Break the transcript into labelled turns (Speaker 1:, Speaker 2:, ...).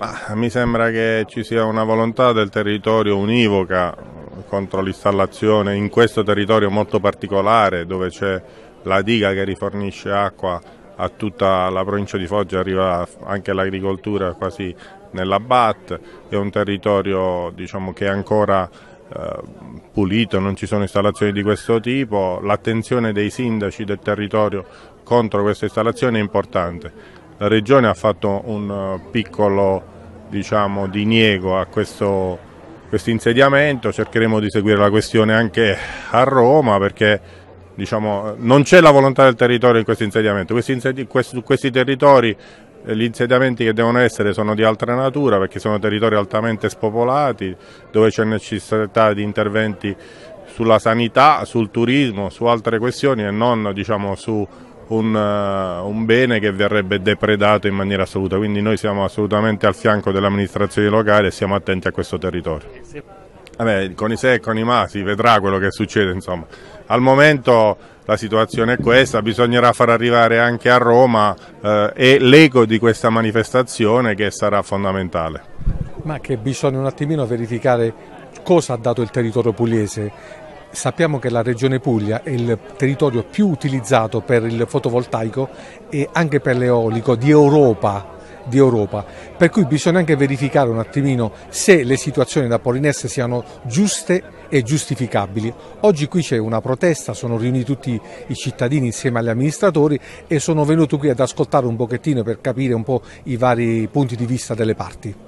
Speaker 1: Ma mi sembra che ci sia una volontà del territorio univoca eh, contro l'installazione in questo territorio molto particolare dove c'è la diga che rifornisce acqua a tutta la provincia di Foggia, arriva anche l'agricoltura quasi nella BAT, è un territorio diciamo, che è ancora eh, pulito, non ci sono installazioni di questo tipo, l'attenzione dei sindaci del territorio contro questa installazione è importante. La Regione ha fatto un eh, piccolo diciamo, diniego a questo, questo insediamento, cercheremo di seguire la questione anche a Roma perché diciamo, non c'è la volontà del territorio in questo insediamento, questi, questi, questi territori eh, gli insediamenti che devono essere sono di altra natura perché sono territori altamente spopolati dove c'è necessità di interventi sulla sanità, sul turismo, su altre questioni e non diciamo, su un, eh, un, bene che verrebbe depredato in maniera assoluta, quindi noi siamo assolutamente al fianco dell'amministrazione locale e siamo attenti a questo territorio. Vabbè, con i se e con i ma si vedrà quello che succede, insomma. Al momento la situazione è questa, bisognerà far arrivare anche a Roma eh, e l'eco di questa manifestazione che sarà fondamentale.
Speaker 2: Ma che bisogna un attimino verificare cosa ha dato il territorio pugliese Sappiamo che la regione Puglia è il territorio più utilizzato per il fotovoltaico e anche per l'eolico di Europa di Europa. Per cui bisogna anche verificare un attimino se le situazioni da porre in essere siano giuste e giustificabili. Oggi qui c'è una protesta, sono riuniti tutti i cittadini insieme agli amministratori e sono venuto qui ad ascoltare un pochettino per capire un po' i vari punti di vista delle parti.